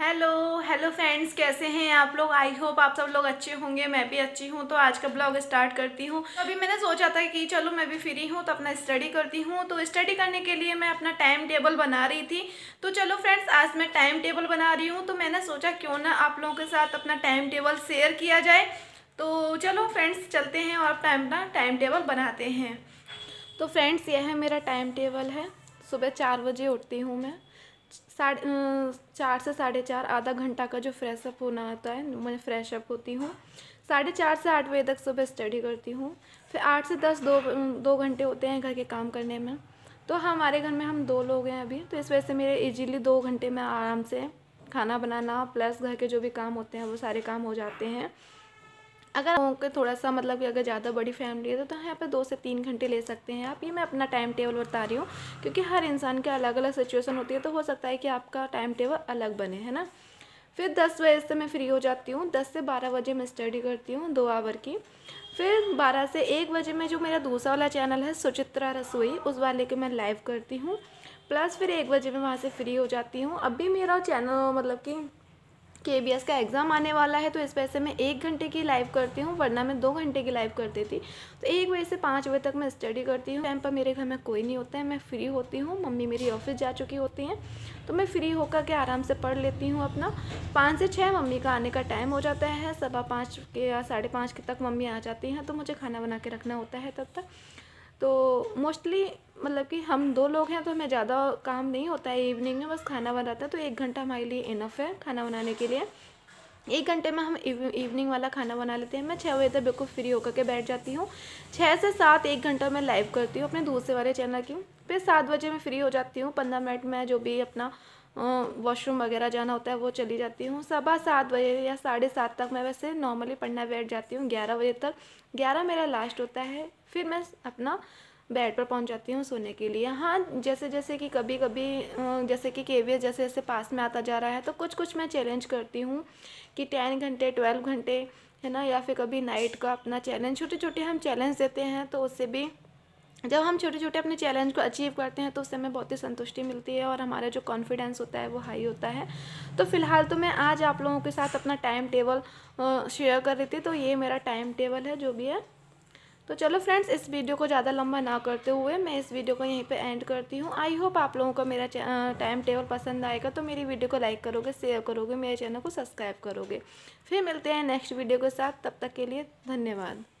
hello hello friends कैसे हैं आप लोग आई होप आप सब लोग अच्छे होंगे मैं भी अच्छी हूँ तो आज का ब्लॉग स्टार्ट करती हूँ अभी मैंने सोचा था कि चलो मैं भी फ्री हूँ तो अपना स्टडी करती हूँ तो स्टडी करने के लिए मैं अपना टाइम टेबल बना रही थी तो चलो फ्रेंड्स आज मैं टाइम टेबल बना रही हूँ तो मैंने सोचा क्यों ना आप लोगों के साथ अपना टाइम टेबल शेयर किया जाए तो चलो फ्रेंड्स चलते हैं और टाइम अपना टाइम टेबल बनाते हैं तो फ्रेंड्स यह है मेरा टाइम टेबल है सुबह चार बजे उठती हूँ मैं साढ़े चार से साढ़े चार आधा घंटा का जो फ्रेशअप होना होता है मैं फ्रेशअप होती हूँ साढ़े चार से आठ बजे तक सुबह स्टडी करती हूँ फिर आठ से दस दो दो घंटे होते हैं घर के काम करने में तो हमारे घर में हम दो लोग हैं अभी तो इस वजह से मेरे इजीली दो घंटे में आराम से खाना बनाना प्लस घर के जो भी काम होते हैं वो सारे काम हो जाते हैं अगर लोगों थोड़ा सा मतलब कि अगर ज़्यादा बड़ी फैमिली है तो, तो यहाँ पर दो से तीन घंटे ले सकते हैं आप ये मैं अपना टाइम टेबल बता रही हूँ क्योंकि हर इंसान के अलग अलग सिचुएसन होती है तो हो सकता है कि आपका टाइम टेबल अलग बने है ना फिर दस बजे से मैं फ्री हो जाती हूँ दस से बारह बजे मैं स्टडी करती हूँ दो आवर की फिर बारह से एक बजे में जो मेरा दूसरा वाला चैनल है सुचित्रा रसोई उस वाले के मैं लाइव करती हूँ प्लस फिर एक बजे में वहाँ से फ्री हो जाती हूँ अब भी मेरा चैनल मतलब कि के का एग्ज़ाम आने वाला है तो इस वजह से मैं एक घंटे की लाइव करती हूँ वरना मैं दो घंटे की लाइव करती थी तो एक बजे से पाँच बजे तक मैं स्टडी करती हूँ टाइम पर मेरे घर में कोई नहीं होता है मैं फ्री होती हूँ मम्मी मेरी ऑफिस जा चुकी होती हैं तो मैं फ्री होकर के आराम से पढ़ लेती हूँ अपना पाँच से छः मम्मी का आने का टाइम हो जाता है सवा पाँच के या साढ़े पाँच के तक मम्मी आ जाती हैं तो मुझे खाना बना के रखना होता है तब तक तो मोस्टली मतलब कि हम दो लोग हैं तो हमें ज़्यादा काम नहीं होता है इवनिंग में बस खाना बनाता है तो एक घंटा हमारे लिए इनफ है खाना बनाने के लिए एक घंटे में हम इवनिंग वाला खाना बना लेते हैं मैं छः बजे तक बिल्कुल फ्री होकर के बैठ जाती हूँ छः से सात एक घंटा मैं लाइव करती हूँ अपने दूसरे वाले चैनल की फिर सात बजे मैं फ्री हो जाती हूँ पंद्रह मिनट में जो भी अपना वॉशरूम वगैरह जाना होता है वो चली जाती हूँ सवा सात बजे या साढ़े सात तक मैं वैसे नॉर्मली पढ़ना बैठ जाती हूँ ग्यारह बजे तक ग्यारह मेरा लास्ट होता है फिर मैं अपना बेड पर पहुंच जाती हूँ सोने के लिए हाँ जैसे जैसे कि कभी कभी जैसे कि के जैसे जैसे पास में आता जा रहा है तो कुछ कुछ मैं चैलेंज करती हूँ कि टेन घंटे ट्वेल्व घंटे है ना या फिर कभी नाइट का अपना चैलेंज छोटे छोटे हम चैलेंज देते हैं तो उससे भी जब हम छोटे छोटे अपने चैलेंज को अचीव करते हैं तो उससे हमें बहुत ही संतुष्टि मिलती है और हमारा जो कॉन्फिडेंस होता है वो हाई होता है तो फिलहाल तो मैं आज आप लोगों के साथ अपना टाइम टेबल शेयर कर रही थी तो ये मेरा टाइम टेबल है जो भी है तो चलो फ्रेंड्स इस वीडियो को ज़्यादा लंबा ना करते हुए मैं इस वीडियो को यहीं पे एंड करती हूँ आई होप आप लोगों को मेरा टाइम टेबल पसंद आएगा तो मेरी वीडियो को लाइक करोगे शेयर करोगे मेरे चैनल को सब्सक्राइब करोगे फिर मिलते हैं नेक्स्ट वीडियो के साथ तब तक के लिए धन्यवाद